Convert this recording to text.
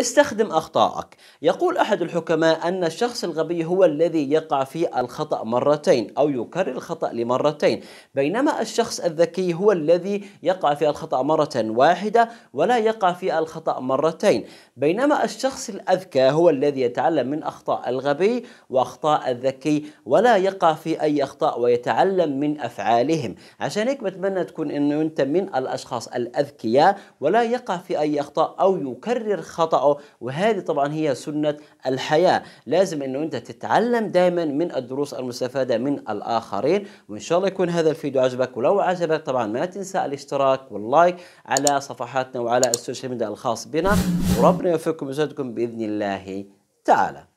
استخدم أخطاءك يقول أحد الحكماء أن الشخص الغبي هو الذي يقع في الخطأ مرتين أو يكرر الخطأ لمرتين بينما الشخص الذكي هو الذي يقع في الخطأ مرة واحدة ولا يقع في الخطأ مرتين بينما الشخص الأذكى هو الذي يتعلم من أخطاء الغبي وأخطاء الذكي ولا يقع في أي أخطاء ويتعلم من أفعالهم عشان هيك بتمنى تكون أنه أنت من الأشخاص الأذكياء ولا يقع في أي أخطاء أو يكرر خطأه تطبقه وهذه طبعا هي سنة الحياة لازم أنه أنت تتعلم دائما من الدروس المستفادة من الآخرين وإن شاء الله يكون هذا الفيديو عجبك ولو عجبك طبعا ما تنسى الاشتراك واللايك على صفحاتنا وعلى السوشيال ميديا الخاص بنا وربنا يوفقكم ويسعدكم بإذن الله تعالى